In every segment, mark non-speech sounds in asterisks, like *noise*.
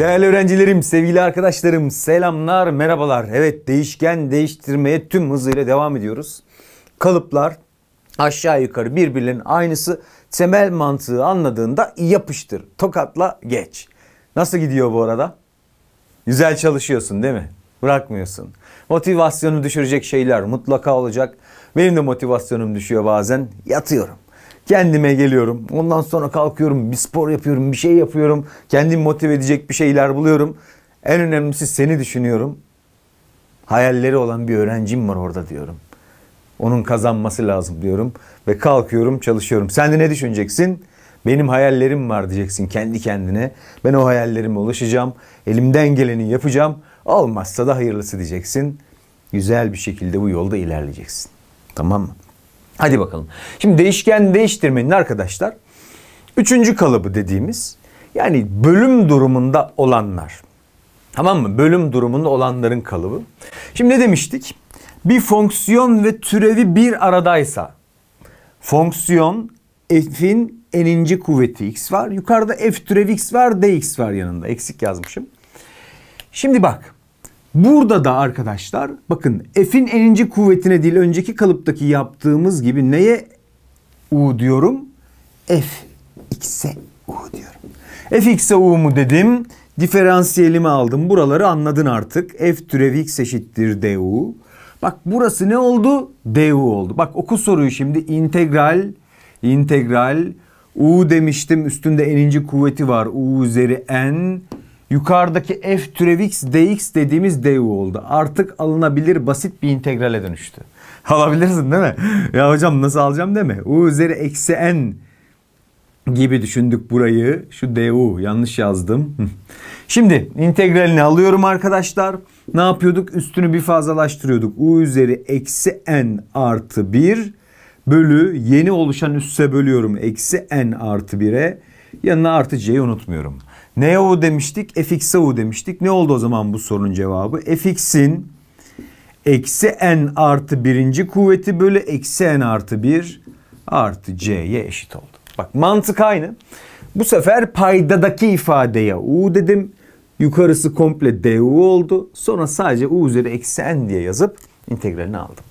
Değerli öğrencilerim, sevgili arkadaşlarım, selamlar, merhabalar. Evet, değişken değiştirmeye tüm hızıyla devam ediyoruz. Kalıplar aşağı yukarı birbirinin aynısı. Temel mantığı anladığında yapıştır, tokatla geç. Nasıl gidiyor bu arada? Güzel çalışıyorsun değil mi? Bırakmıyorsun. Motivasyonu düşürecek şeyler mutlaka olacak. Benim de motivasyonum düşüyor bazen. Yatıyorum kendime geliyorum. Ondan sonra kalkıyorum, bir spor yapıyorum, bir şey yapıyorum. Kendimi motive edecek bir şeyler buluyorum. En önemlisi seni düşünüyorum. Hayalleri olan bir öğrencim var orada diyorum. Onun kazanması lazım diyorum ve kalkıyorum, çalışıyorum. Sen de ne düşüneceksin? Benim hayallerim var diyeceksin kendi kendine. Ben o hayallerime ulaşacağım. Elimden geleni yapacağım. Olmazsa da hayırlısı diyeceksin. Güzel bir şekilde bu yolda ilerleyeceksin. Tamam mı? Hadi bakalım. Şimdi değişken değiştirmenin arkadaşlar üçüncü kalıbı dediğimiz yani bölüm durumunda olanlar. Tamam mı? Bölüm durumunda olanların kalıbı. Şimdi ne demiştik? Bir fonksiyon ve türevi bir aradaysa fonksiyon f'in eninci kuvveti x var. Yukarıda f türevi x var dx var yanında. Eksik yazmışım. Şimdi bak Burada da arkadaşlar bakın F'in eninci kuvvetine değil önceki kalıptaki yaptığımız gibi neye U diyorum? F X'e U diyorum. F X'e U mu dedim? Diferansiyelimi aldım. Buraları anladın artık. F türev X eşittir DU. Bak burası ne oldu? DU oldu. Bak oku soruyu şimdi. İntegral, integral U demiştim. Üstünde eninci kuvveti var. U üzeri N yukarıdaki f türev x dx dediğimiz du oldu. Artık alınabilir basit bir integrale dönüştü. *laughs* Alabilirsin değil mi? ya hocam nasıl alacağım değil mi? U üzeri eksi n gibi düşündük burayı. Şu du yanlış yazdım. *laughs* Şimdi integralini alıyorum arkadaşlar. Ne yapıyorduk? Üstünü bir fazlalaştırıyorduk. U üzeri eksi n artı 1 bölü yeni oluşan üsse bölüyorum. Eksi n artı 1'e yanına artı c'yi unutmuyorum. Neo demiştik, fx'e u demiştik. Ne oldu o zaman bu sorunun cevabı? fx'in eksi n artı birinci kuvveti bölü eksi n artı bir artı c'ye eşit oldu. Bak mantık aynı. Bu sefer paydadaki ifadeye u dedim. Yukarısı komple du oldu. Sonra sadece u üzeri eksi n diye yazıp integralini aldım.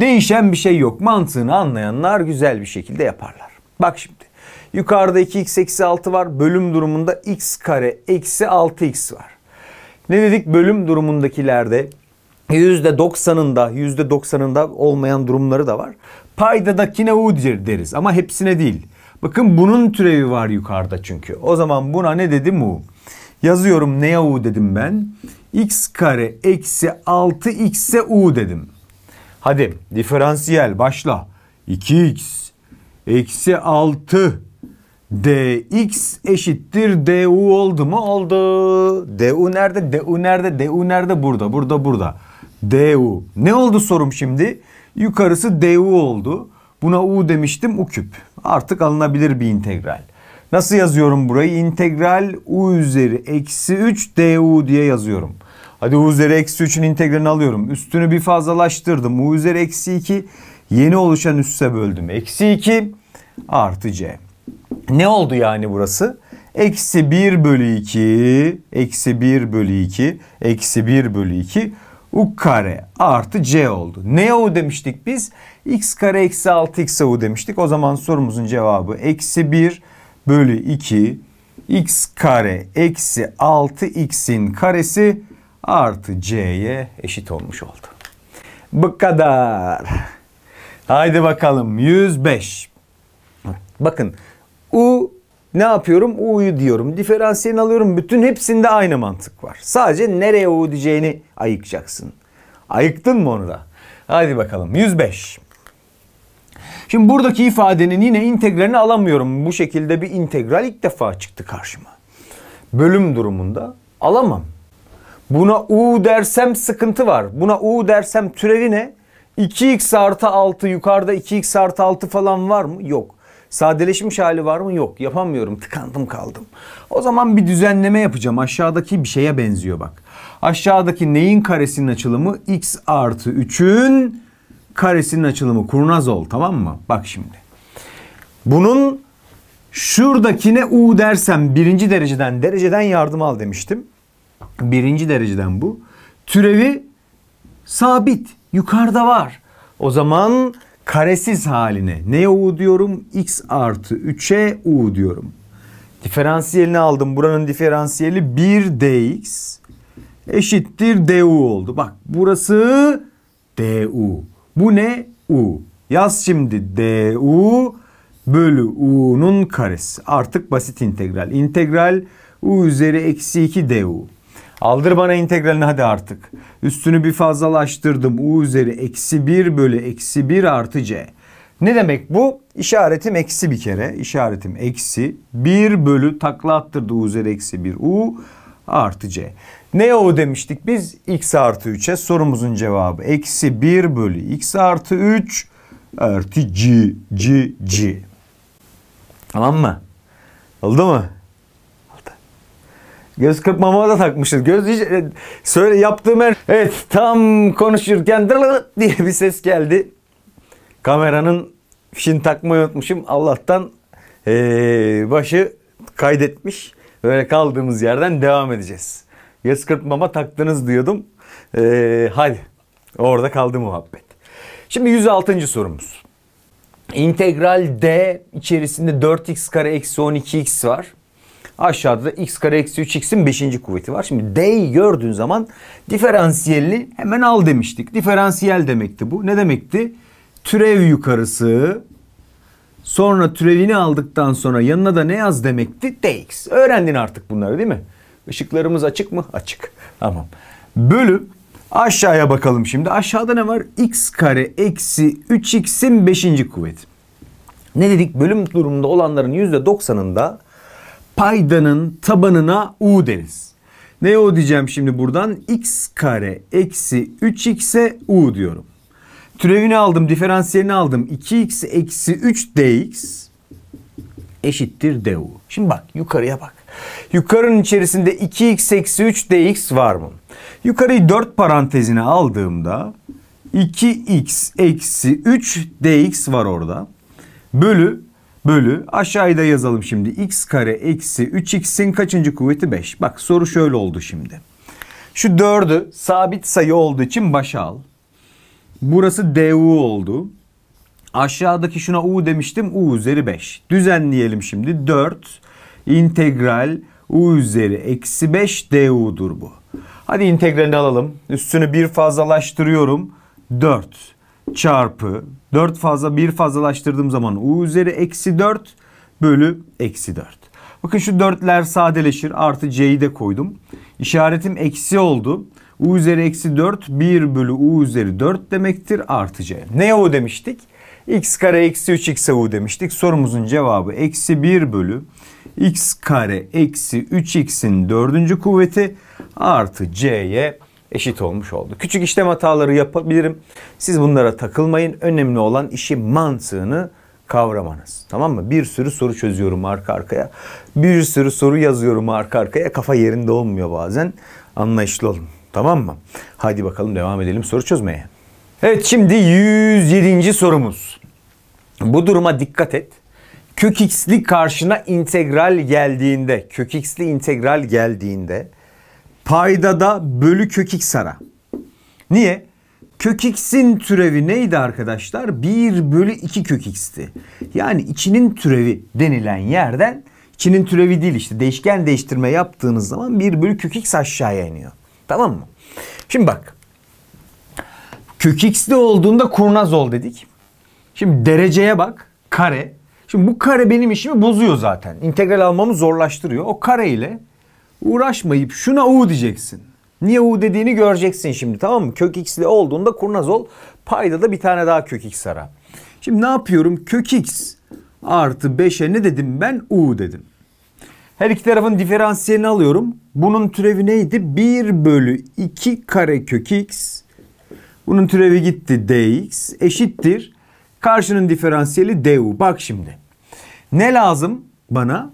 Değişen bir şey yok. Mantığını anlayanlar güzel bir şekilde yaparlar. Bak şimdi. Yukarıda 2x eksi 6 var. Bölüm durumunda x kare eksi 6x var. Ne dedik? Bölüm durumundakilerde %90'ında %90'ında olmayan durumları da var. Paydadakine u deriz ama hepsine değil. Bakın bunun türevi var yukarıda çünkü. O zaman buna ne dedim u? Yazıyorum neye u dedim ben? x kare eksi 6 x'e u dedim. Hadi diferansiyel başla. 2x eksi 6 dx eşittir du oldu mu? Oldu. du nerede? du nerede? du nerede? Burada, burada, burada. du. Ne oldu sorum şimdi? Yukarısı du oldu. Buna u demiştim u küp. Artık alınabilir bir integral. Nasıl yazıyorum burayı? İntegral u üzeri eksi 3 du diye yazıyorum. Hadi u üzeri eksi 3'ün integralini alıyorum. Üstünü bir fazlalaştırdım. u üzeri eksi 2 yeni oluşan üsse böldüm. Eksi 2 artı c. Ne oldu yani burası? Eksi 1 bölü 2, eksi 1 bölü 2, eksi 1 bölü 2 u kare artı c oldu. Ne u demiştik biz? x kare eksi 6 x u demiştik. O zaman sorumuzun cevabı eksi 1 bölü 2 x kare eksi 6 x'in karesi artı c'ye eşit olmuş oldu. Bu kadar. Haydi bakalım 105. Bakın ne yapıyorum? U'yu diyorum. Diferansiyelini alıyorum. Bütün hepsinde aynı mantık var. Sadece nereye U diyeceğini ayıkacaksın. Ayıktın mı onu da? Hadi bakalım. 105. Şimdi buradaki ifadenin yine integralini alamıyorum. Bu şekilde bir integral ilk defa çıktı karşıma. Bölüm durumunda alamam. Buna u dersem sıkıntı var. Buna u dersem türevi ne? 2x artı 6 yukarıda 2x artı 6 falan var mı? Yok. Sadeleşmiş hali var mı? Yok. Yapamıyorum. Tıkandım kaldım. O zaman bir düzenleme yapacağım. Aşağıdaki bir şeye benziyor bak. Aşağıdaki neyin karesinin açılımı? X artı 3'ün karesinin açılımı. Kurnaz ol tamam mı? Bak şimdi. Bunun şuradakine U dersem birinci dereceden dereceden yardım al demiştim. Birinci dereceden bu. Türevi sabit. Yukarıda var. O zaman karesiz haline Neye u diyorum? x artı 3'e u diyorum. Diferansiyelini aldım. Buranın diferansiyeli 1 dx eşittir du oldu. Bak burası du. Bu ne? u. Yaz şimdi du bölü u'nun karesi. Artık basit integral. İntegral u üzeri eksi 2 du. Aldır bana integralini hadi artık. Üstünü bir fazlalaştırdım. U üzeri eksi 1 bölü eksi 1 artı c. Ne demek bu? İşaretim eksi bir kere. İşaretim eksi 1 bölü takla attırdı u üzeri eksi 1 u artı c. Ne o demiştik biz? x artı 3'e sorumuzun cevabı. Eksi 1 bölü x artı 3 artı c c c. Tamam mı? Oldu mu? Göz kırpmama da takmışız. Göz hiç, e, söyle yaptığım her... Evet tam konuşurken diye bir ses geldi. Kameranın fişini takmayı unutmuşum. Allah'tan e, başı kaydetmiş. Böyle kaldığımız yerden devam edeceğiz. Göz kırpmama taktınız diyordum. E, hadi orada kaldı muhabbet. Şimdi 106. sorumuz. İntegral D içerisinde 4x kare eksi 12x var. Aşağıda da x kare eksi 3x'in 5. kuvveti var. Şimdi d'yi gördüğün zaman diferansiyelini hemen al demiştik. Diferansiyel demekti bu. Ne demekti? Türev yukarısı sonra türevini aldıktan sonra yanına da ne yaz demekti? dx. Öğrendin artık bunları değil mi? Işıklarımız açık mı? Açık. *laughs* Tamam. Bölüm. aşağıya bakalım şimdi. Aşağıda ne var? x kare eksi 3x'in 5. kuvveti. Ne dedik? Bölüm durumunda olanların %90'ında paydanın tabanına u deriz. Ne o diyeceğim şimdi buradan? x kare eksi 3x'e u diyorum. Türevini aldım, diferansiyelini aldım. 2x eksi 3 dx eşittir du. Şimdi bak yukarıya bak. Yukarının içerisinde 2x eksi 3 dx var mı? Yukarıyı 4 parantezine aldığımda 2x eksi 3 dx var orada. Bölü bölü aşağıda yazalım şimdi x kare eksi 3x'in kaçıncı kuvveti 5. Bak soru şöyle oldu şimdi. Şu 4'ü sabit sayı olduğu için başa al. Burası du oldu. Aşağıdaki şuna u demiştim u üzeri 5. Düzenleyelim şimdi 4 integral u üzeri eksi 5 du'dur bu. Hadi integralini alalım. Üstünü bir fazlalaştırıyorum. 4 çarpı 4 fazla 1 fazlalaştırdığım zaman u üzeri eksi 4 bölü eksi 4. Bakın şu dörtler sadeleşir. Artı c'yi de koydum. İşaretim eksi oldu. u üzeri eksi 4 1 bölü u üzeri 4 demektir artı c. Ne u demiştik? x kare eksi 3 x u demiştik. Sorumuzun cevabı eksi 1 bölü x kare eksi 3x'in dördüncü kuvveti artı c'ye eşit olmuş oldu. Küçük işlem hataları yapabilirim. Siz bunlara takılmayın. Önemli olan işi mantığını kavramanız. Tamam mı? Bir sürü soru çözüyorum arka arkaya. Bir sürü soru yazıyorum arka arkaya. Kafa yerinde olmuyor bazen. Anlayışlı olun. Tamam mı? Hadi bakalım devam edelim soru çözmeye. Evet şimdi 107. sorumuz. Bu duruma dikkat et. Kök x'li karşına integral geldiğinde, kök x'li integral geldiğinde paydada bölü kök x ara. Niye? Kök x'in türevi neydi arkadaşlar? 1 bölü 2 kök x'ti. Yani içinin türevi denilen yerden içinin türevi değil işte değişken değiştirme yaptığınız zaman 1 bölü kök x aşağıya iniyor. Tamam mı? Şimdi bak. Kök x'de olduğunda kurnaz ol dedik. Şimdi dereceye bak. Kare. Şimdi bu kare benim işimi bozuyor zaten. İntegral almamı zorlaştırıyor. O kare ile uğraşmayıp şuna U diyeceksin. Niye U dediğini göreceksin şimdi tamam mı? Kök x'li olduğunda kurnaz Payda da bir tane daha kök x ara. Şimdi ne yapıyorum? Kök x artı 5'e ne dedim ben? U dedim. Her iki tarafın diferansiyelini alıyorum. Bunun türevi neydi? 1 bölü 2 kare kök x. Bunun türevi gitti dx eşittir. Karşının diferansiyeli du. Bak şimdi. Ne lazım bana?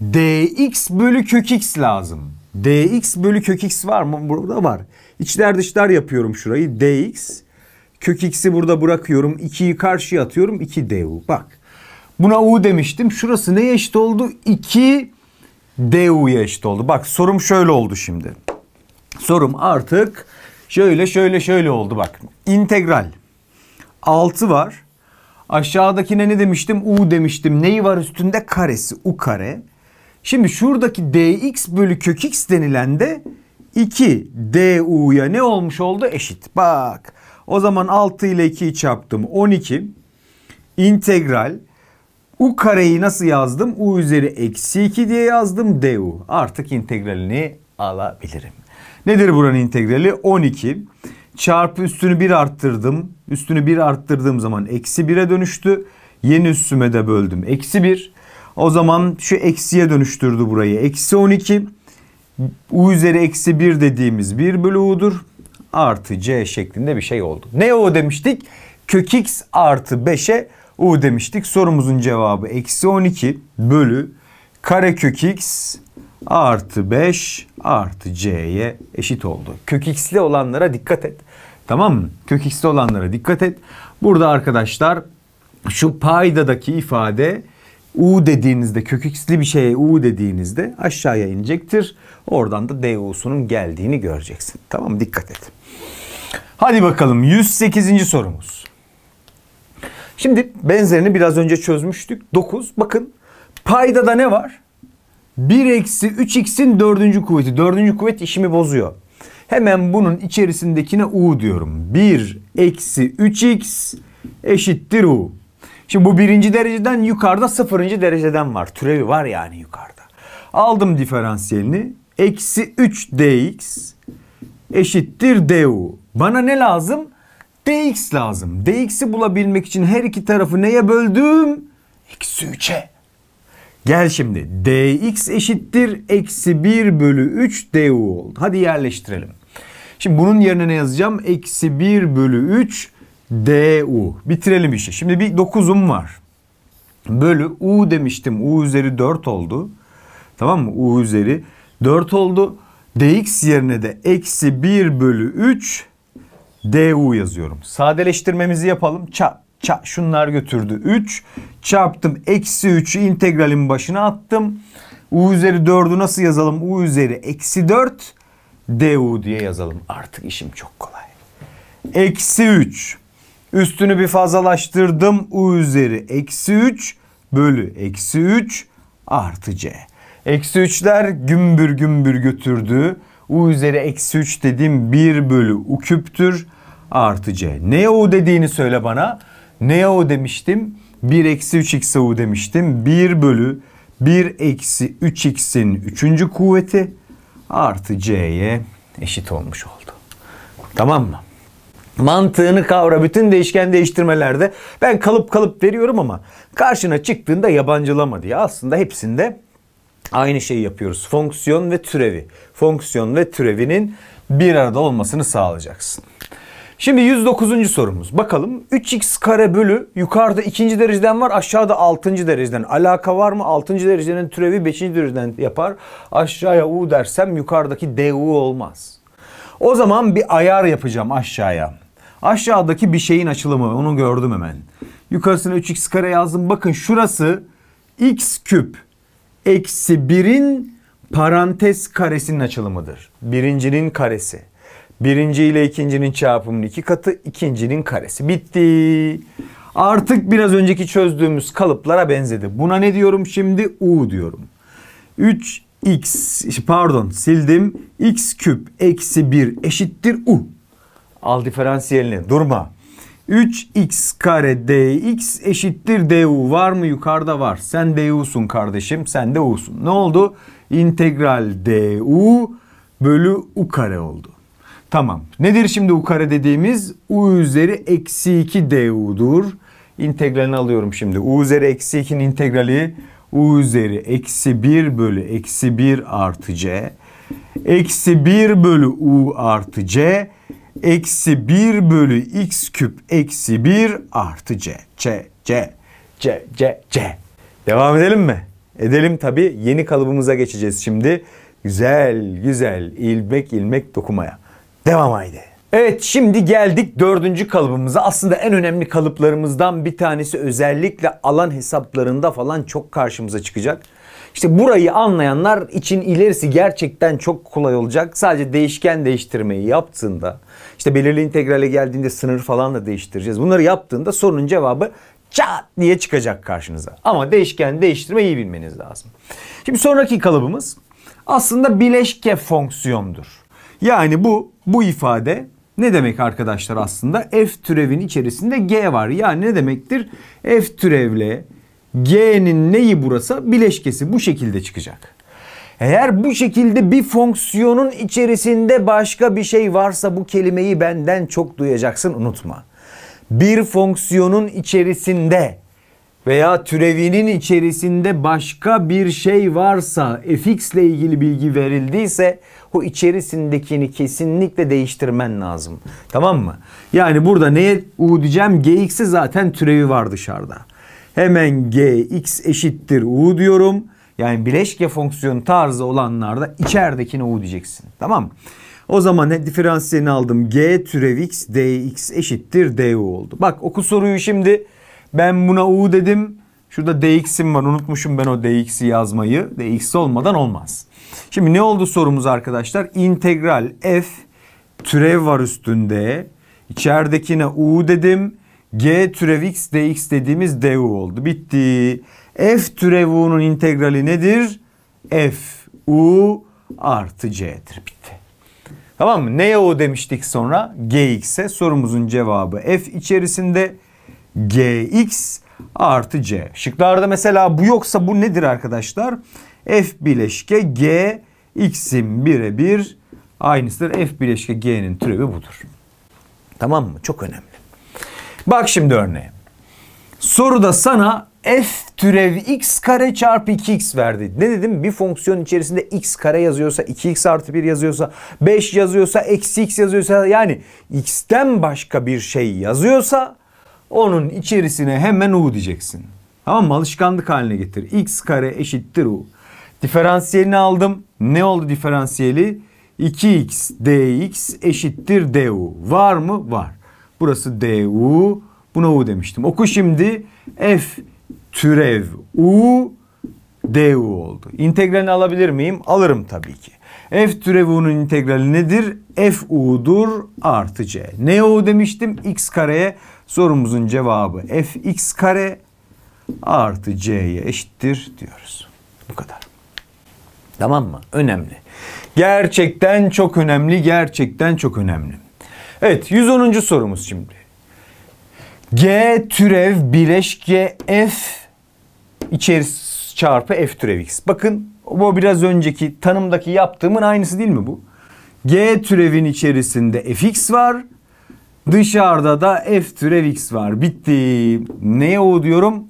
dx bölü kök x lazım. dx bölü kök x var mı? Burada var. İçler dışlar yapıyorum şurayı. dx. Kök x'i burada bırakıyorum. 2'yi karşıya atıyorum. 2 du. Bak. Buna u demiştim. Şurası neye eşit oldu? 2 du'ya eşit oldu. Bak sorum şöyle oldu şimdi. Sorum artık şöyle şöyle şöyle oldu bak. İntegral. 6 var. Aşağıdakine ne demiştim? U demiştim. Neyi var üstünde? Karesi. U kare. Şimdi şuradaki dx bölü kök x denilen de 2 du'ya ne olmuş oldu? Eşit. Bak o zaman 6 ile 2'yi çarptım 12. İntegral u kareyi nasıl yazdım? u üzeri eksi 2 diye yazdım du. Artık integralini alabilirim. Nedir buranın integrali? 12 çarpı üstünü 1 arttırdım. Üstünü 1 arttırdığım zaman eksi 1'e dönüştü. Yeni üstüme de böldüm. Eksi 1. O zaman şu eksiye dönüştürdü burayı. Eksi 12 u üzeri eksi 1 dediğimiz 1 bölü u'dur. Artı c şeklinde bir şey oldu. Ne o demiştik? Kök x artı 5'e u demiştik. Sorumuzun cevabı eksi 12 bölü kare kök x artı 5 artı c'ye eşit oldu. Kök x'li olanlara dikkat et. Tamam mı? Kök x'li olanlara dikkat et. Burada arkadaşlar şu paydadaki ifade U dediğinizde kök bir şeye U dediğinizde aşağıya inecektir. Oradan da DU'sunun geldiğini göreceksin. Tamam mı? Dikkat et. Hadi bakalım 108. sorumuz. Şimdi benzerini biraz önce çözmüştük. 9. Bakın payda da ne var? 1 eksi 3x'in dördüncü kuvveti. Dördüncü kuvvet işimi bozuyor. Hemen bunun içerisindekine u diyorum. 1 eksi 3x eşittir u. Şimdi bu birinci dereceden yukarıda sıfırıncı dereceden var. Türevi var yani yukarıda. Aldım diferansiyelini. Eksi 3 dx eşittir du. Bana ne lazım? dx lazım. dx'i bulabilmek için her iki tarafı neye böldüm? Eksi 3'e. Gel şimdi dx eşittir eksi 1 bölü 3 du oldu. Hadi yerleştirelim. Şimdi bunun yerine ne yazacağım? Eksi 1 bölü 3 DU. Bitirelim işi. Şimdi bir 9'um var. Bölü U demiştim. U üzeri 4 oldu. Tamam mı? U üzeri 4 oldu. DX yerine de eksi 1 bölü 3 DU yazıyorum. Sadeleştirmemizi yapalım. Çap çap şunlar götürdü. 3 çarptım. Eksi 3'ü integralin başına attım. U üzeri 4'ü nasıl yazalım? U üzeri eksi 4 DU diye yazalım. Artık işim çok kolay. Eksi 3 Üstünü bir fazlalaştırdım. U üzeri eksi 3 bölü eksi 3 artı C. Eksi 3'ler gümbür gümbür götürdü. U üzeri eksi 3 dediğim 1 bölü U küptür artı C. Neye U dediğini söyle bana. Neye U demiştim? 1 eksi 3x'e U demiştim. 1 bölü 1 eksi 3x'in 3. kuvveti artı C'ye eşit olmuş oldu. Tamam mı? mantığını kavra. Bütün değişken değiştirmelerde ben kalıp kalıp veriyorum ama karşına çıktığında yabancılama diye aslında hepsinde aynı şeyi yapıyoruz. Fonksiyon ve türevi. Fonksiyon ve türevinin bir arada olmasını sağlayacaksın. Şimdi 109. sorumuz. Bakalım 3x kare bölü yukarıda 2. dereceden var aşağıda 6. dereceden. Alaka var mı? 6. derecenin türevi 5. dereceden yapar. Aşağıya u dersem yukarıdaki du olmaz. O zaman bir ayar yapacağım aşağıya. Aşağıdaki bir şeyin açılımı onu gördüm hemen. Yukarısına 3x kare yazdım. Bakın şurası x küp eksi 1'in parantez karesinin açılımıdır. Birincinin karesi. Birinci ile ikincinin çarpımının iki katı, ikincinin karesi. Bitti. Artık biraz önceki çözdüğümüz kalıplara benzedi. Buna ne diyorum şimdi? U diyorum. 3x pardon sildim. x küp eksi 1 eşittir u. Al diferansiyelini durma. 3x kare dx eşittir du var mı? Yukarıda var. Sen du'sun kardeşim. Sen de u'sun. Ne oldu? İntegral du bölü u kare oldu. Tamam. Nedir şimdi u kare dediğimiz? u üzeri eksi 2 du'dur. İntegralini alıyorum şimdi. u üzeri eksi 2'nin integrali u üzeri eksi 1 bölü eksi 1 artı c. Eksi 1 bölü u artı c eksi 1 bölü x küp eksi 1 artı c. C, c, c, c, c. Devam edelim mi? Edelim tabi Yeni kalıbımıza geçeceğiz şimdi. Güzel güzel ilmek ilmek dokumaya. Devam haydi. Evet şimdi geldik dördüncü kalıbımıza. Aslında en önemli kalıplarımızdan bir tanesi özellikle alan hesaplarında falan çok karşımıza çıkacak. İşte burayı anlayanlar için ilerisi gerçekten çok kolay olacak. Sadece değişken değiştirmeyi yaptığında işte belirli integrale geldiğinde sınır falan da değiştireceğiz. Bunları yaptığında sorunun cevabı çat diye çıkacak karşınıza. Ama değişken değiştirmeyi iyi bilmeniz lazım. Şimdi sonraki kalıbımız aslında bileşke fonksiyondur. Yani bu bu ifade ne demek arkadaşlar aslında? F türevin içerisinde G var. Yani ne demektir? F türevle G'nin neyi burası? Bileşkesi bu şekilde çıkacak. Eğer bu şekilde bir fonksiyonun içerisinde başka bir şey varsa bu kelimeyi benden çok duyacaksın unutma. Bir fonksiyonun içerisinde veya türevinin içerisinde başka bir şey varsa fx ile ilgili bilgi verildiyse o içerisindekini kesinlikle değiştirmen lazım. Tamam mı? Yani burada neye u diyeceğim? gx'i zaten türevi var dışarıda. Hemen gx eşittir u diyorum. Yani bileşke fonksiyon tarzı olanlarda içeridekine u diyeceksin. Tamam O zaman diferansiyelini aldım. G türev x dx eşittir du oldu. Bak oku soruyu şimdi. Ben buna u dedim. Şurada dx'im var. Unutmuşum ben o dx'i yazmayı. dx olmadan olmaz. Şimdi ne oldu sorumuz arkadaşlar? İntegral f türev var üstünde. İçeridekine u dedim. G türev x dx dediğimiz du oldu. Bitti. F türev u'nun integrali nedir? F u artı c'dir. Bitti. Tamam mı? Neye o demiştik sonra? Gx'e sorumuzun cevabı f içerisinde gx artı c. Şıklarda mesela bu yoksa bu nedir arkadaşlar? F bileşke g x'in birebir aynısıdır. F bileşke g'nin türevi budur. Tamam mı? Çok önemli. Bak şimdi örneğe. Soruda sana f türev x kare çarpı 2x verdi. Ne dedim? Bir fonksiyon içerisinde x kare yazıyorsa, 2x artı 1 yazıyorsa, 5 yazıyorsa, eksi x yazıyorsa yani x'ten başka bir şey yazıyorsa onun içerisine hemen u diyeceksin. Tamam mı? Alışkanlık haline getir. x kare eşittir u. Diferansiyelini aldım. Ne oldu diferansiyeli? 2x dx eşittir du. Var mı? Var. Burası D, U. Buna U demiştim. Oku şimdi. F türev U D U oldu. İntegralini alabilir miyim? Alırım tabii ki. F türev U'nun integrali nedir? F U'dur artı C. Ne U demiştim? X kareye sorumuzun cevabı F X kare artı C'ye eşittir diyoruz. Bu kadar. Tamam mı? Önemli. Gerçekten çok önemli. Gerçekten çok önemli. Evet 110. sorumuz şimdi. G türev bileşke F içerisi çarpı F türev X. Bakın bu biraz önceki tanımdaki yaptığımın aynısı değil mi bu? G türevin içerisinde fx var. Dışarıda da f türev x var. Bitti. Neye o diyorum?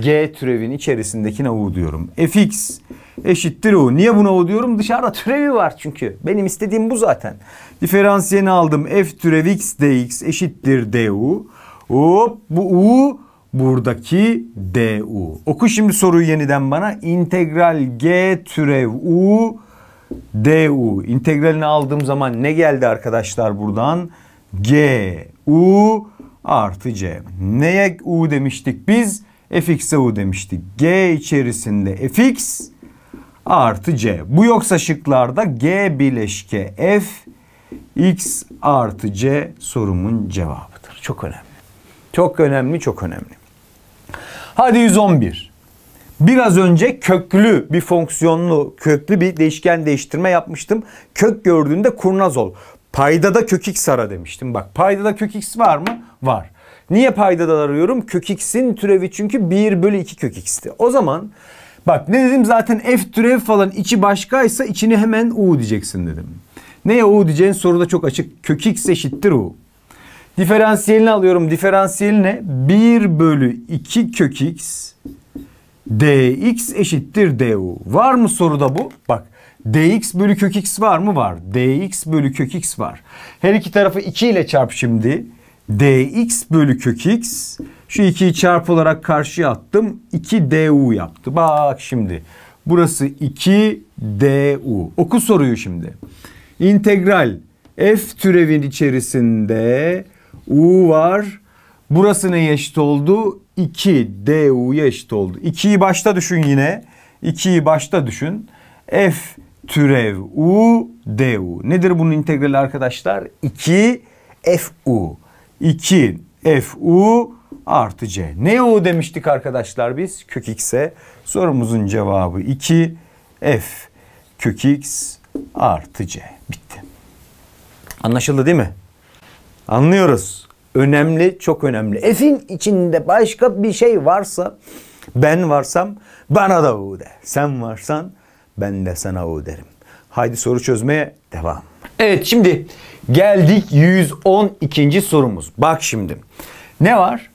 G türevin içerisindeki u diyorum. Fx eşittir u. Niye buna u diyorum? Dışarıda türevi var çünkü. Benim istediğim bu zaten. Diferansiyeni aldım. F türev x dx eşittir du. Hop bu u buradaki du. Oku şimdi soruyu yeniden bana. İntegral g türev u du. İntegralini aldığım zaman ne geldi arkadaşlar buradan? g u artı c. Neye u demiştik biz? fx'e u demiştik. G içerisinde fx artı c. Bu yoksa şıklarda g bileşke f x artı c sorumun cevabıdır. Çok önemli. Çok önemli, çok önemli. Hadi 111. Biraz önce köklü bir fonksiyonlu, köklü bir değişken değiştirme yapmıştım. Kök gördüğünde kurnaz ol. Paydada kök x ara demiştim. Bak paydada kök x var mı? Var. Niye paydadan arıyorum? Kök x'in türevi çünkü 1 bölü 2 kök x'ti. O zaman bak ne dedim zaten f türev falan içi başkaysa içini hemen u diyeceksin dedim. Neye u diyeceğin soruda çok açık. Kök x eşittir u. Diferansiyelini alıyorum. Diferansiyeli ne? 1 bölü 2 kök x dx eşittir du. Var mı soruda bu? Bak dx bölü kök x var mı? Var. dx bölü kök x var. Her iki tarafı 2 ile çarp şimdi dx bölü kök x şu 2'yi çarpı olarak karşıya attım. 2 du yaptı. Bak şimdi burası 2 du. Oku soruyu şimdi. integral f türevin içerisinde u var. Burası neye eşit oldu? 2 du'ya eşit oldu. 2'yi başta düşün yine. 2'yi başta düşün. F türev u du. Nedir bunun integrali arkadaşlar? 2 f u. 2 fu artı c. Ne u demiştik arkadaşlar biz? Kök x'e. Sorumuzun cevabı 2 f kök x artı c. Bitti. Anlaşıldı değil mi? Anlıyoruz. Önemli, çok önemli. F'in içinde başka bir şey varsa, ben varsam bana da u de. Sen varsan ben de sana u derim. Haydi soru çözmeye devam. Evet şimdi geldik 112. sorumuz. Bak şimdi ne var?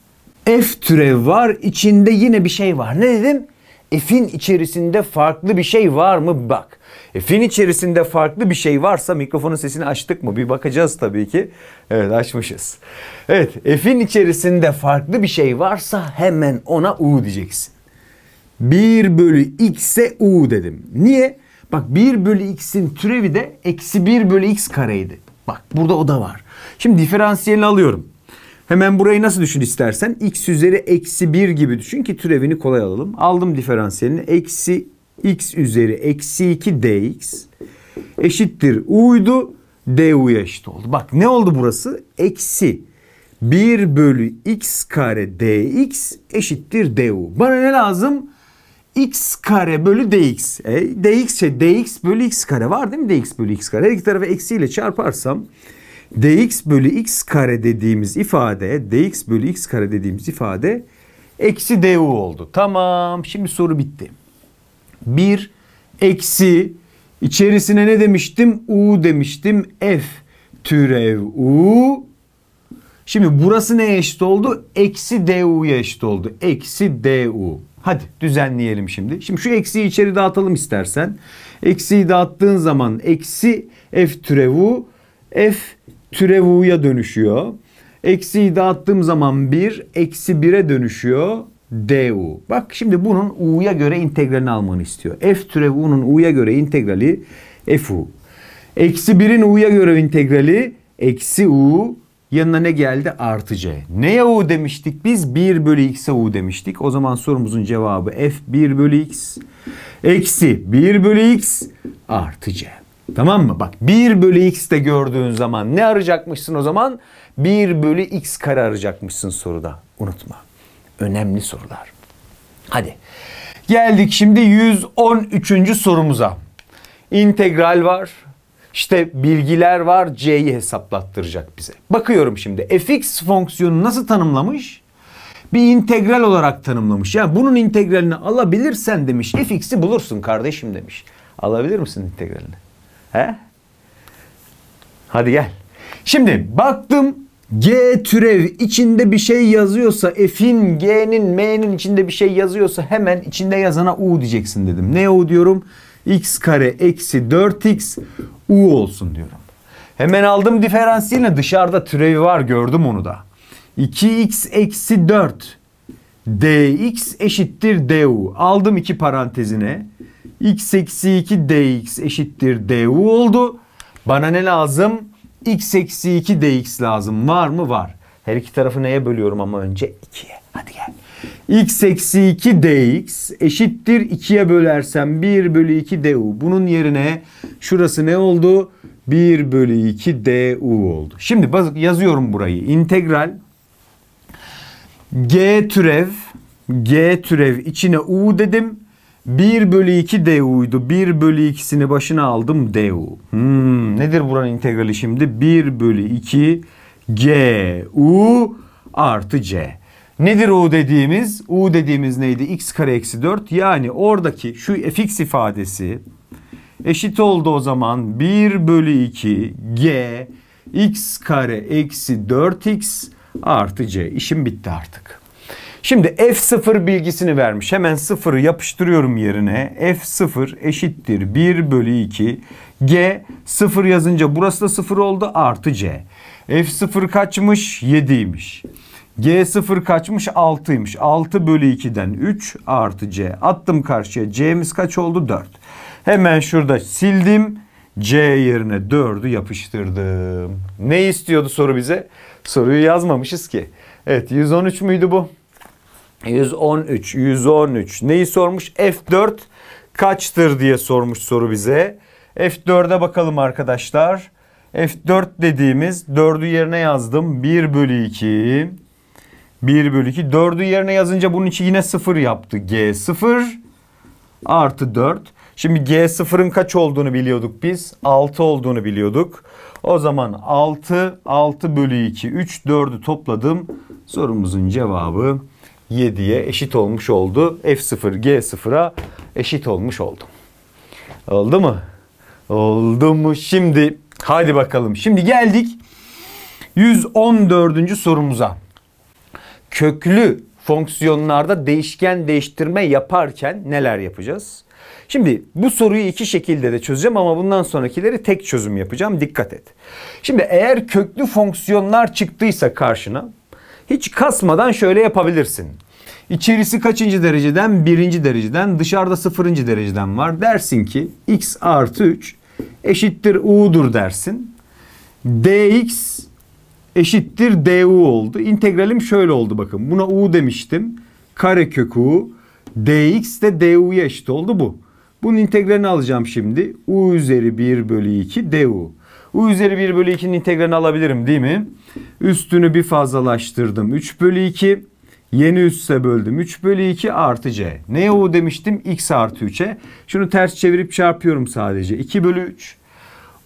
F türev var içinde yine bir şey var. Ne dedim? F'in içerisinde farklı bir şey var mı? Bak. F'in içerisinde farklı bir şey varsa mikrofonun sesini açtık mı? Bir bakacağız tabii ki. Evet açmışız. Evet F'in içerisinde farklı bir şey varsa hemen ona U diyeceksin. 1 bölü X'e U dedim. Niye? Bak 1 bölü x'in türevi de eksi 1 bölü x kareydi. Bak burada o da var. Şimdi diferansiyelini alıyorum. Hemen burayı nasıl düşün istersen. x üzeri eksi 1 gibi düşün ki türevini kolay alalım. Aldım diferansiyelini. Eksi x üzeri eksi 2 dx eşittir u'ydu. du'ya eşit oldu. Bak ne oldu burası? Eksi 1 bölü x kare dx eşittir du. Bana ne lazım? x kare bölü dx. E, dx şey dx bölü x kare var değil mi? dx bölü x kare. Her iki tarafı eksiyle çarparsam dx bölü x kare dediğimiz ifade dx bölü x kare dediğimiz ifade eksi du oldu. Tamam şimdi soru bitti. 1 eksi içerisine ne demiştim? u demiştim. f türev u. Şimdi burası neye eşit oldu? Eksi du'ya eşit oldu. Eksi du. Hadi düzenleyelim şimdi. Şimdi şu eksiyi içeri dağıtalım istersen. Eksiyi dağıttığın zaman eksi f türevu f türevuya dönüşüyor. Eksiyi dağıttığım zaman 1 eksi 1'e dönüşüyor du. Bak şimdi bunun u'ya göre integralini almanı istiyor. f türevu'nun u'ya göre integrali fu. Eksi 1'in u'ya göre integrali eksi u Yanına ne geldi? Artı c. Neye u demiştik? Biz 1 bölü x'e u demiştik. O zaman sorumuzun cevabı f 1 bölü x eksi 1 bölü x artı c. Tamam mı? Bak 1 bölü x'te gördüğün zaman ne arayacakmışsın o zaman? 1 bölü x kare arayacakmışsın soruda. Unutma. Önemli sorular. Hadi. Geldik şimdi 113. sorumuza. İntegral var. İşte bilgiler var C'yi hesaplattıracak bize. Bakıyorum şimdi fx fonksiyonu nasıl tanımlamış? Bir integral olarak tanımlamış. Yani bunun integralini alabilirsen demiş fx'i bulursun kardeşim demiş. Alabilir misin integralini? He? Hadi gel. Şimdi baktım G türev içinde bir şey yazıyorsa f'in, g'nin, m'nin içinde bir şey yazıyorsa hemen içinde yazana u diyeceksin dedim. Ne u diyorum? x kare eksi 4x u olsun diyorum. Hemen aldım diferansiyelini dışarıda türevi var gördüm onu da. 2x eksi 4 dx eşittir du. Aldım iki parantezine. x eksi 2 dx eşittir du oldu. Bana ne lazım? x eksi 2 dx lazım. Var mı? Var. Her iki tarafı neye bölüyorum ama önce 2'ye. Hadi gel x eksi 2 dx eşittir 2'ye bölersem 1 bölü 2 du. Bunun yerine şurası ne oldu? 1 bölü 2 du oldu. Şimdi yazıyorum burayı. İntegral g türev g türev içine u dedim. 1 bölü 2 du'ydu. 1 bölü 2'sini başına aldım du. Hmm, nedir buranın integrali şimdi? 1 bölü 2 g u artı c. Nedir u dediğimiz? u dediğimiz neydi? x kare eksi 4. Yani oradaki şu fx ifadesi eşit oldu o zaman 1 bölü 2 g x kare eksi 4x artı c. İşim bitti artık. Şimdi f0 bilgisini vermiş. Hemen 0'ı yapıştırıyorum yerine. f0 eşittir 1 bölü 2. g 0 yazınca burası da 0 oldu artı c. f0 kaçmış? 7'ymiş. G0 kaçmış? 6'ymış. 6 bölü 2'den 3 artı C. Attım karşıya. C'miz kaç oldu? 4. Hemen şurada sildim. C yerine 4'ü yapıştırdım. Ne istiyordu soru bize? Soruyu yazmamışız ki. Evet 113 müydü bu? 113, 113. Neyi sormuş? F4 kaçtır diye sormuş soru bize. F4'e bakalım arkadaşlar. F4 dediğimiz 4'ü yerine yazdım. 1 bölü 2. 1 bölü 2. 4'ü yerine yazınca bunun içi yine 0 yaptı. G0 artı 4. Şimdi G0'ın kaç olduğunu biliyorduk biz? 6 olduğunu biliyorduk. O zaman 6, 6 bölü 2, 3, 4'ü topladım. Sorumuzun cevabı 7'ye eşit olmuş oldu. F0, G0'a eşit olmuş oldu. Oldu mu? Oldu mu? Şimdi hadi bakalım. Şimdi geldik 114. sorumuza köklü fonksiyonlarda değişken değiştirme yaparken neler yapacağız? Şimdi bu soruyu iki şekilde de çözeceğim ama bundan sonrakileri tek çözüm yapacağım. Dikkat et. Şimdi eğer köklü fonksiyonlar çıktıysa karşına hiç kasmadan şöyle yapabilirsin. İçerisi kaçıncı dereceden? Birinci dereceden. Dışarıda sıfırıncı dereceden var. Dersin ki x artı 3 eşittir u'dur dersin. dx eşittir du oldu. İntegralim şöyle oldu bakın. Buna u demiştim. Kare kök u. dx de du'ya eşit oldu bu. Bunun integralini alacağım şimdi. u üzeri 1 bölü 2 du. U üzeri 1 bölü 2'nin integralini alabilirim değil mi? Üstünü bir fazlalaştırdım. 3 bölü 2. Yeni üsse böldüm. 3 bölü 2 artı c. Neye u demiştim? x artı 3'e. Şunu ters çevirip çarpıyorum sadece. 2 bölü 3.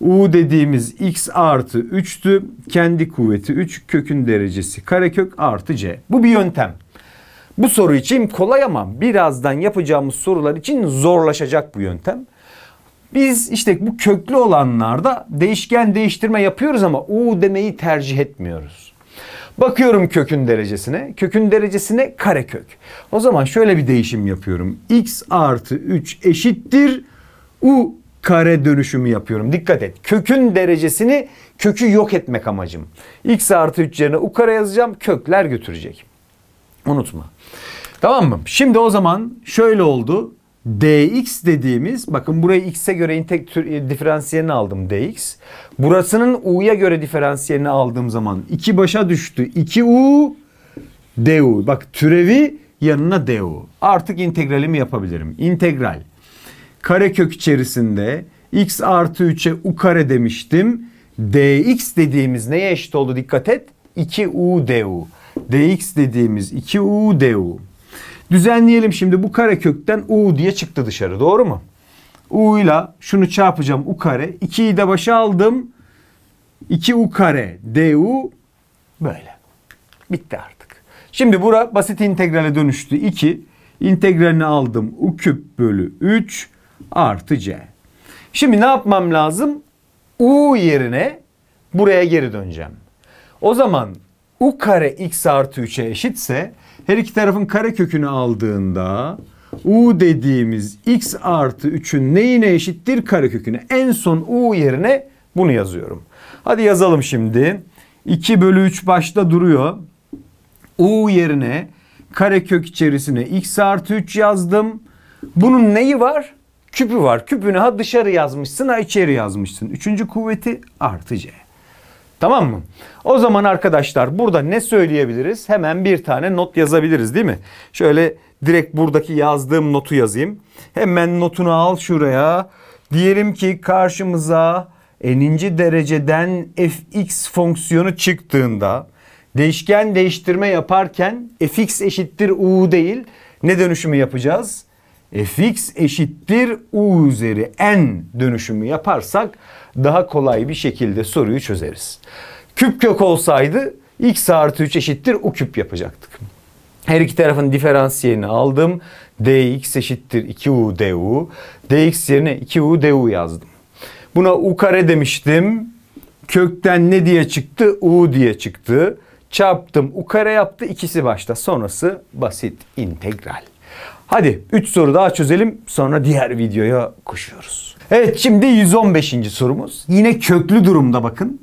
U dediğimiz x artı 3'tü. Kendi kuvveti 3 kökün derecesi karekök artı c. Bu bir yöntem. Bu soru için kolay ama birazdan yapacağımız sorular için zorlaşacak bu yöntem. Biz işte bu köklü olanlarda değişken değiştirme yapıyoruz ama u demeyi tercih etmiyoruz. Bakıyorum kökün derecesine. Kökün derecesine karekök. O zaman şöyle bir değişim yapıyorum. x artı 3 eşittir u kare dönüşümü yapıyorum. Dikkat et. Kökün derecesini kökü yok etmek amacım. X artı 3 yerine u kare yazacağım. Kökler götürecek. Unutma. Tamam mı? Şimdi o zaman şöyle oldu. dx dediğimiz bakın burayı x'e göre intek e, diferansiyelini aldım dx. Burasının u'ya göre diferansiyelini aldığım zaman 2 başa düştü. 2u du. Bak türevi yanına du. Artık integralimi yapabilirim. İntegral karekök içerisinde x artı 3'e u kare demiştim. dx dediğimiz neye eşit oldu dikkat et? 2u du. dx dediğimiz 2u du. Düzenleyelim şimdi bu karekökten u diye çıktı dışarı doğru mu? u ile şunu çarpacağım u kare. 2'yi de başa aldım. 2u kare du böyle. Bitti artık. Şimdi bura basit integrale dönüştü. 2 integralini aldım. u küp bölü 3 artı C. Şimdi ne yapmam lazım? U yerine buraya geri döneceğim. O zaman U kare X artı 3'e eşitse her iki tarafın kare kökünü aldığında U dediğimiz X artı 3'ün neyine eşittir? Kare köküne. En son U yerine bunu yazıyorum. Hadi yazalım şimdi. 2 bölü 3 başta duruyor. U yerine karekök içerisine x artı 3 yazdım. Bunun neyi var? küpü var. Küpünü ha dışarı yazmışsın ha içeri yazmışsın. Üçüncü kuvveti artı c. Tamam mı? O zaman arkadaşlar burada ne söyleyebiliriz? Hemen bir tane not yazabiliriz değil mi? Şöyle direkt buradaki yazdığım notu yazayım. Hemen notunu al şuraya. Diyelim ki karşımıza eninci dereceden fx fonksiyonu çıktığında değişken değiştirme yaparken fx eşittir u değil ne dönüşümü yapacağız? fx eşittir u üzeri n dönüşümü yaparsak daha kolay bir şekilde soruyu çözeriz. Küp kök olsaydı x artı 3 eşittir u küp yapacaktık. Her iki tarafın diferansiyelini aldım. dx eşittir 2u du. dx yerine 2u du yazdım. Buna u kare demiştim. Kökten ne diye çıktı? u diye çıktı. Çarptım u kare yaptı. ikisi başta. Sonrası basit integral. Hadi 3 soru daha çözelim sonra diğer videoya koşuyoruz. Evet şimdi 115. sorumuz. Yine köklü durumda bakın.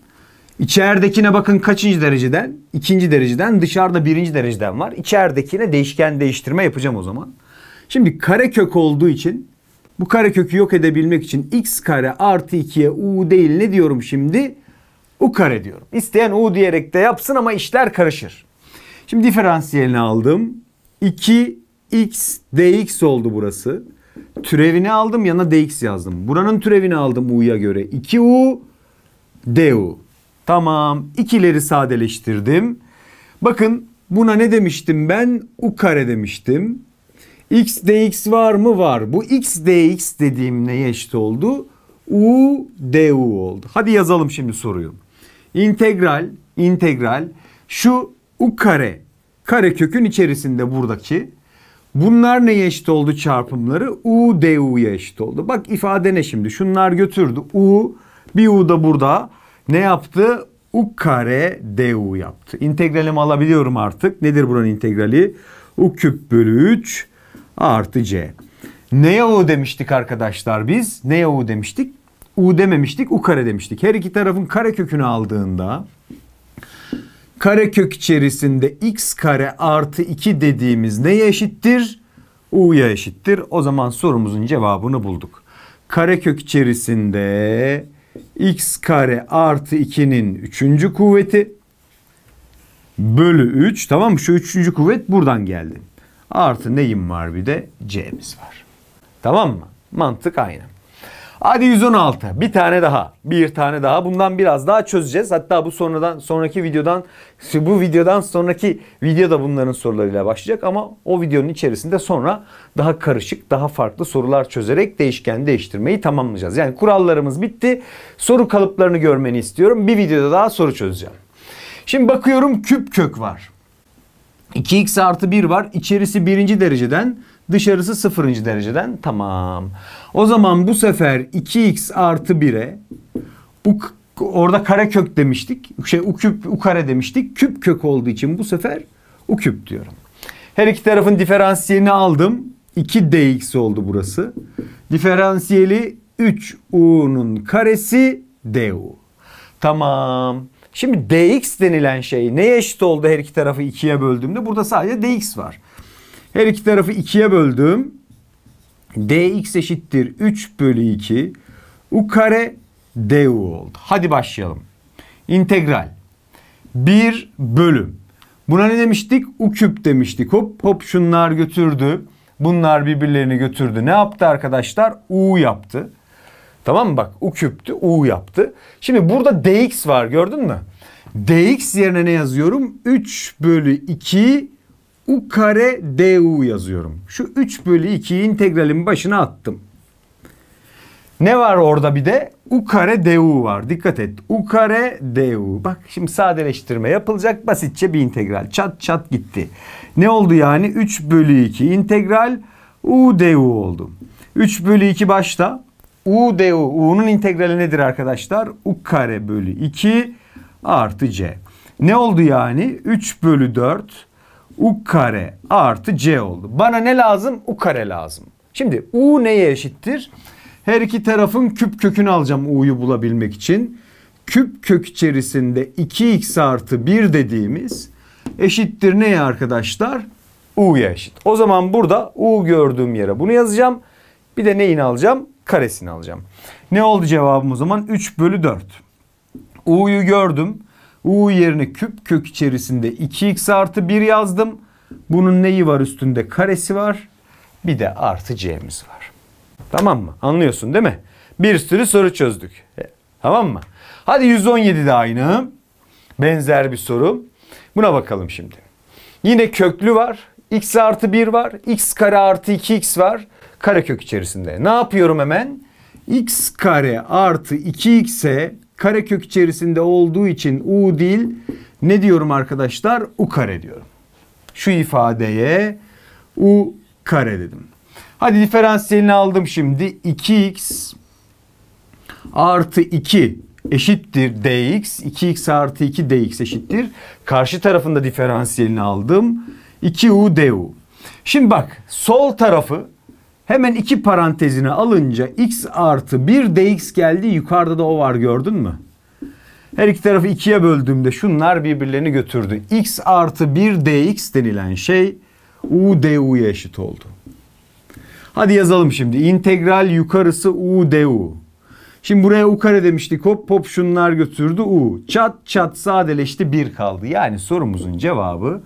İçeridekine bakın kaçıncı dereceden? ikinci dereceden dışarıda birinci dereceden var. İçeridekine değişken değiştirme yapacağım o zaman. Şimdi kare kök olduğu için bu kare kökü yok edebilmek için x kare artı 2'ye u değil ne diyorum şimdi? U kare diyorum. İsteyen u diyerek de yapsın ama işler karışır. Şimdi diferansiyelini aldım. 2 x dx oldu burası. Türevini aldım yana dx yazdım. Buranın türevini aldım u'ya göre. 2u du. Tamam. İkileri sadeleştirdim. Bakın buna ne demiştim ben? U kare demiştim. X dx var mı? Var. Bu x dx dediğim neye eşit oldu? U du oldu. Hadi yazalım şimdi soruyu. İntegral, integral şu u kare kare kökün içerisinde buradaki Bunlar ne eşit oldu çarpımları? U du'ya eşit oldu. Bak ifade ne şimdi? Şunlar götürdü. U bir U da burada ne yaptı? U kare du yaptı. İntegralimi alabiliyorum artık. Nedir buranın integrali? U küp bölü 3 artı c. Neye u demiştik arkadaşlar biz? Neye u demiştik? U dememiştik, u kare demiştik. Her iki tarafın kare kökünü aldığında karekök içerisinde x kare artı 2 dediğimiz neye eşittir? U'ya eşittir. O zaman sorumuzun cevabını bulduk. Karekök içerisinde x kare artı 2'nin 3. kuvveti bölü 3 tamam mı? Şu 3. kuvvet buradan geldi. Artı neyim var bir de? C'miz var. Tamam mı? Mantık aynı. Hadi 116. Bir tane daha. Bir tane daha. Bundan biraz daha çözeceğiz. Hatta bu sonradan sonraki videodan bu videodan sonraki video da bunların sorularıyla başlayacak ama o videonun içerisinde sonra daha karışık, daha farklı sorular çözerek değişken değiştirmeyi tamamlayacağız. Yani kurallarımız bitti. Soru kalıplarını görmeni istiyorum. Bir videoda daha soru çözeceğim. Şimdi bakıyorum küp kök var. 2x artı 1 var. İçerisi birinci dereceden Dışarısı sıfırıncı dereceden tamam. O zaman bu sefer 2x artı 1'e bu orada kare kök demiştik. Şey u küp u kare demiştik. Küp kök olduğu için bu sefer u küp diyorum. Her iki tarafın diferansiyelini aldım. 2 dx oldu burası. Diferansiyeli 3u'nun karesi du. Tamam. Şimdi dx denilen şey neye eşit oldu her iki tarafı ikiye böldüğümde? Burada sadece dx var. Her iki tarafı ikiye böldüm. dx eşittir 3 bölü 2 u kare du oldu. Hadi başlayalım. İntegral 1 bölüm. Buna ne demiştik? U küp demiştik. Hop hop şunlar götürdü. Bunlar birbirlerini götürdü. Ne yaptı arkadaşlar? U yaptı. Tamam mı? Bak U küptü. U yaptı. Şimdi burada dx var gördün mü? dx yerine ne yazıyorum? 3 bölü 2 u kare du yazıyorum. Şu 3 bölü 2'yi integralin başına attım. Ne var orada bir de? U kare du var. Dikkat et. U kare du. Bak şimdi sadeleştirme yapılacak. Basitçe bir integral. Çat çat gitti. Ne oldu yani? 3 bölü 2 integral u du oldu. 3 bölü 2 başta. U du. U'nun integrali nedir arkadaşlar? U kare bölü 2 artı c. Ne oldu yani? 3 bölü 4 U kare artı C oldu. Bana ne lazım? U kare lazım. Şimdi U neye eşittir? Her iki tarafın küp kökünü alacağım U'yu bulabilmek için. Küp kök içerisinde 2x artı 1 dediğimiz eşittir neye arkadaşlar? U'ya eşit. O zaman burada U gördüğüm yere bunu yazacağım. Bir de neyini alacağım? Karesini alacağım. Ne oldu cevabım o zaman? 3 bölü 4. U'yu gördüm. U yerine küp kök içerisinde 2x artı 1 yazdım. Bunun neyi var üstünde? Karesi var. Bir de artı c'miz var. Tamam mı? Anlıyorsun değil mi? Bir sürü soru çözdük. E, tamam mı? Hadi 117 de aynı. Benzer bir soru. Buna bakalım şimdi. Yine köklü var. X artı 1 var. X kare artı 2x var. kare kök içerisinde. Ne yapıyorum hemen? X kare artı 2x'e karekök içerisinde olduğu için u değil ne diyorum arkadaşlar? U kare diyorum. Şu ifadeye u kare dedim. Hadi diferansiyelini aldım şimdi. 2x artı 2 eşittir dx. 2x artı 2 dx eşittir. Karşı tarafında diferansiyelini aldım. 2u du. Şimdi bak sol tarafı Hemen iki parantezine alınca x artı 1 dx geldi. Yukarıda da o var gördün mü? Her iki tarafı ikiye böldüğümde şunlar birbirlerini götürdü. x artı 1 dx denilen şey u du'ya eşit oldu. Hadi yazalım şimdi. İntegral yukarısı u du. Şimdi buraya u kare demiştik. Hop hop şunlar götürdü u. Çat çat sadeleşti 1 kaldı. Yani sorumuzun cevabı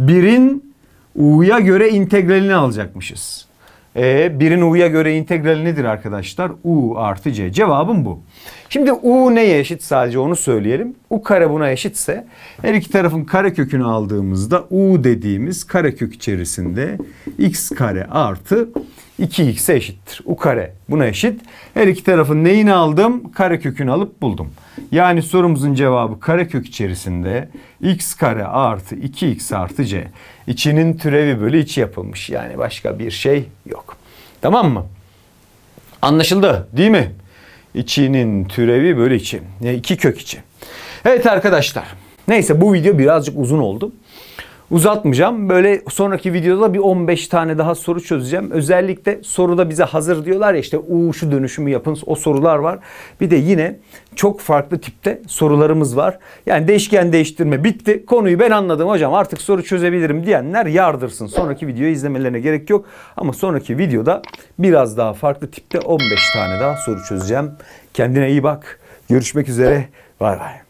1'in u'ya göre integralini alacakmışız. E, birin u'ya göre integrali nedir arkadaşlar? u artı c. Cevabım bu. Şimdi u neye eşit sadece onu söyleyelim. u kare buna eşitse her iki tarafın kare kökünü aldığımızda u dediğimiz kare kök içerisinde x kare artı 2 x eşittir. U kare buna eşit. Her iki tarafın neyini aldım? karekökünü alıp buldum. Yani sorumuzun cevabı karekök içerisinde x kare artı 2x artı c. İçinin türevi bölü iç yapılmış. Yani başka bir şey yok. Tamam mı? Anlaşıldı değil mi? İçinin türevi bölü içi. Yani iki kök içi. Evet arkadaşlar. Neyse bu video birazcık uzun oldu uzatmayacağım. Böyle sonraki videoda bir 15 tane daha soru çözeceğim. Özellikle soruda bize hazır diyorlar ya işte U şu dönüşümü yapın o sorular var. Bir de yine çok farklı tipte sorularımız var. Yani değişken değiştirme bitti. Konuyu ben anladım hocam artık soru çözebilirim diyenler yardırsın. Sonraki videoyu izlemelerine gerek yok. Ama sonraki videoda biraz daha farklı tipte 15 tane daha soru çözeceğim. Kendine iyi bak. Görüşmek üzere. Bay bay.